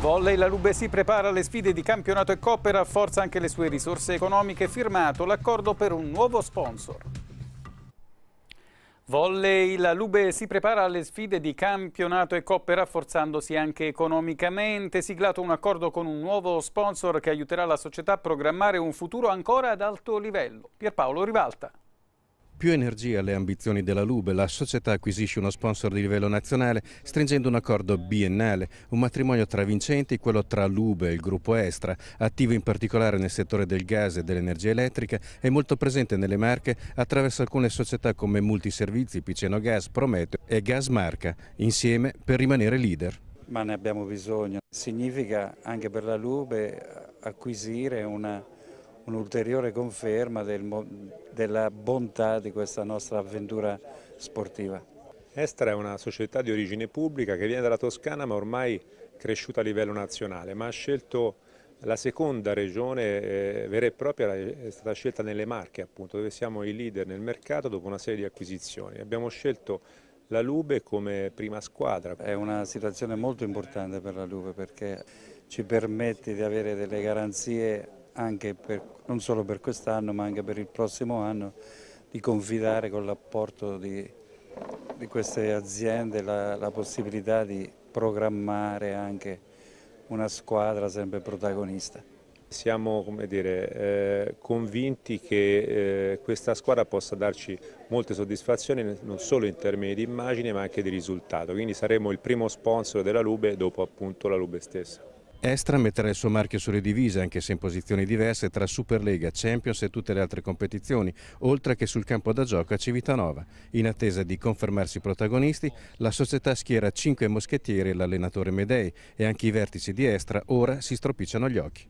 Volley la Lube si prepara alle sfide di campionato e coppe, rafforza anche le sue risorse economiche. Firmato l'accordo per un nuovo sponsor. Volley la Lube si prepara alle sfide di campionato e coppe rafforzandosi anche economicamente, siglato un accordo con un nuovo sponsor che aiuterà la società a programmare un futuro ancora ad alto livello. Pierpaolo Rivalta. Più energia alle ambizioni della Lube, la società acquisisce uno sponsor di livello nazionale stringendo un accordo biennale, un matrimonio tra vincenti, quello tra Lube e il gruppo Estra, attivo in particolare nel settore del gas e dell'energia elettrica e molto presente nelle Marche attraverso alcune società come Multiservizi, Piceno Gas, Prometeo e Gas Marca, insieme per rimanere leader. Ma ne abbiamo bisogno, significa anche per la Lube acquisire una un'ulteriore conferma del, della bontà di questa nostra avventura sportiva. Estra è una società di origine pubblica che viene dalla Toscana ma ormai cresciuta a livello nazionale, ma ha scelto la seconda regione eh, vera e propria è stata scelta nelle Marche, appunto, dove siamo i leader nel mercato dopo una serie di acquisizioni. Abbiamo scelto la Lube come prima squadra. È una situazione molto importante per la Lube perché ci permette di avere delle garanzie per, non solo per quest'anno ma anche per il prossimo anno di confidare con l'apporto di, di, queste aziende la, la possibilità di programmare anche una squadra sempre protagonista. Siamo dire, eh, convinti che eh, questa squadra possa darci molte soddisfazioni non solo in termini di immagine ma anche di risultato, quindi saremo il primo sponsor della Lube dopo appunto la Lube stessa. Estra metterà il suo marchio sulle divise, anche se in posizioni diverse, tra Superlega, Champions e tutte le altre competizioni, oltre che sul campo da gioco a Civitanova. In attesa di confermarsi protagonisti, la società schiera 5 moschettieri e l'allenatore Medei e anche i vertici di Estra ora si stropicciano gli occhi.